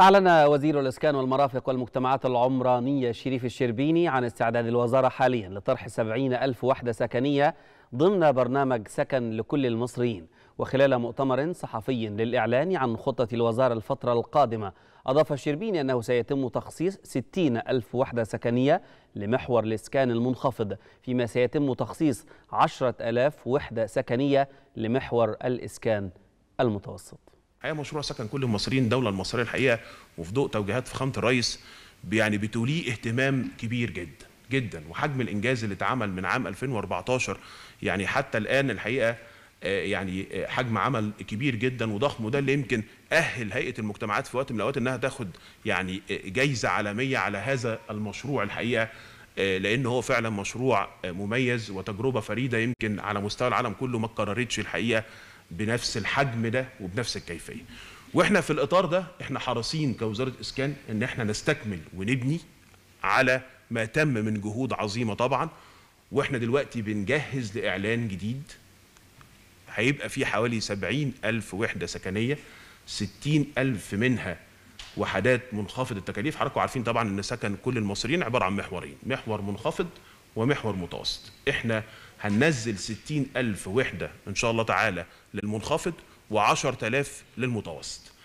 أعلن وزير الإسكان والمرافق والمجتمعات العمرانية شريف الشربيني عن استعداد الوزارة حاليا لطرح 70 ألف وحدة سكنية ضمن برنامج سكن لكل المصريين وخلال مؤتمر صحفي للإعلان عن خطة الوزارة الفترة القادمة أضاف الشربيني أنه سيتم تخصيص 60 ألف وحدة سكنية لمحور الإسكان المنخفض فيما سيتم تخصيص 10 ألاف وحدة سكنية لمحور الإسكان المتوسط الحقيقه مشروع سكن كل المصريين الدوله المصريه الحقيقه وفي ضوء توجيهات فخامه الرئيس يعني بتوليه اهتمام كبير جدا جدا وحجم الانجاز اللي اتعمل من عام 2014 يعني حتى الان الحقيقه آه، يعني آه، حجم عمل كبير جدا وضخم وده اللي يمكن اهل هيئه المجتمعات في وقت من الاوقات انها تاخد يعني آه، جايزه عالميه على هذا المشروع الحقيقه لان هو فعلا مشروع مميز وتجربه فريده يمكن على مستوى العالم كله ما اتكررتش الحقيقه بنفس الحجم ده وبنفس الكيفيه واحنا في الاطار ده احنا حريصين كوزاره اسكان ان احنا نستكمل ونبني على ما تم من جهود عظيمه طبعا واحنا دلوقتي بنجهز لاعلان جديد هيبقى فيه حوالي 70 ألف وحدة سكنية 60 ألف منها وحدات منخفض التكاليف حضراتكم عارفين طبعا ان سكن كل المصريين عبارة عن محورين محور منخفض ومحور متوسط احنا هننزل 60 ألف وحدة إن شاء الله تعالى للمنخفض و10000 للمتوسط